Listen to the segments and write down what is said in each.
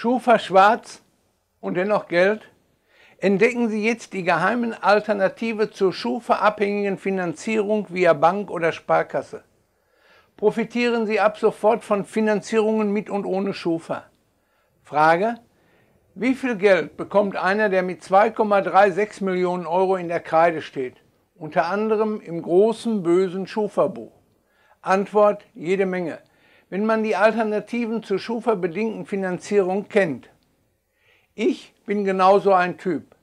Schufa schwarz und dennoch Geld? Entdecken Sie jetzt die geheimen Alternative zur Schufa-abhängigen Finanzierung via Bank oder Sparkasse. Profitieren Sie ab sofort von Finanzierungen mit und ohne Schufa. Frage, wie viel Geld bekommt einer, der mit 2,36 Millionen Euro in der Kreide steht, unter anderem im großen bösen Schufa-Buch? Antwort, jede Menge wenn man die Alternativen zur Schufa-bedingten Finanzierung kennt. Ich bin genauso ein Typ.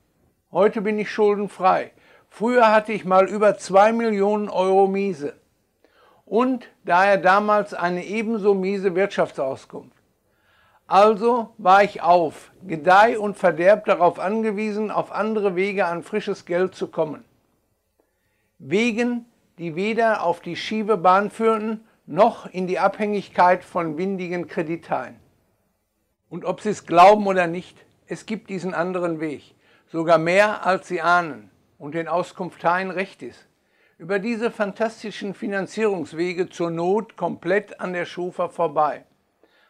Heute bin ich schuldenfrei. Früher hatte ich mal über 2 Millionen Euro Miese. Und daher damals eine ebenso miese Wirtschaftsauskunft. Also war ich auf, Gedeih und Verderb darauf angewiesen, auf andere Wege an frisches Geld zu kommen. Wegen, die weder auf die schiefe Bahn führten, noch in die Abhängigkeit von windigen Krediteien. Und ob sie es glauben oder nicht, es gibt diesen anderen Weg, sogar mehr als sie ahnen und den Auskunfteien recht ist. Über diese fantastischen Finanzierungswege zur Not komplett an der Schufa vorbei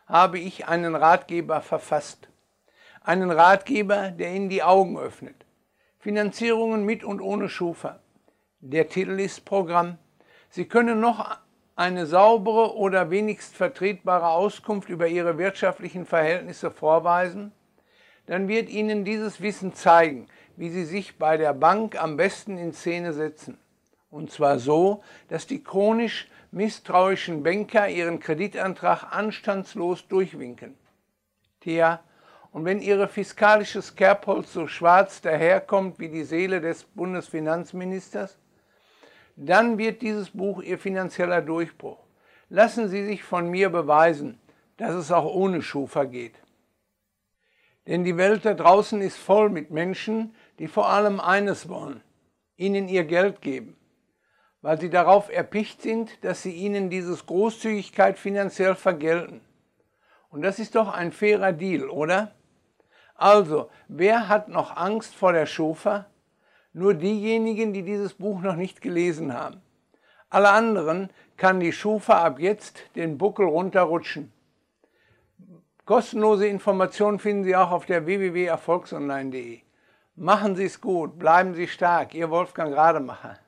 habe ich einen Ratgeber verfasst. Einen Ratgeber, der Ihnen die Augen öffnet. Finanzierungen mit und ohne Schufa. Der Titel ist Programm. Sie können noch eine saubere oder wenigst vertretbare Auskunft über ihre wirtschaftlichen Verhältnisse vorweisen, dann wird Ihnen dieses Wissen zeigen, wie Sie sich bei der Bank am besten in Szene setzen. Und zwar so, dass die chronisch misstrauischen Banker Ihren Kreditantrag anstandslos durchwinken. Tja, und wenn Ihre fiskalisches Kerbholz so schwarz daherkommt wie die Seele des Bundesfinanzministers, dann wird dieses Buch Ihr finanzieller Durchbruch. Lassen Sie sich von mir beweisen, dass es auch ohne Schufa geht. Denn die Welt da draußen ist voll mit Menschen, die vor allem eines wollen, Ihnen Ihr Geld geben, weil sie darauf erpicht sind, dass Sie Ihnen dieses Großzügigkeit finanziell vergelten. Und das ist doch ein fairer Deal, oder? Also, wer hat noch Angst vor der Schufa? nur diejenigen, die dieses Buch noch nicht gelesen haben. Alle anderen kann die Schufa ab jetzt den Buckel runterrutschen. Kostenlose Informationen finden Sie auch auf der www.erfolgsonline.de. Machen Sie es gut, bleiben Sie stark, Ihr Wolfgang Rademacher.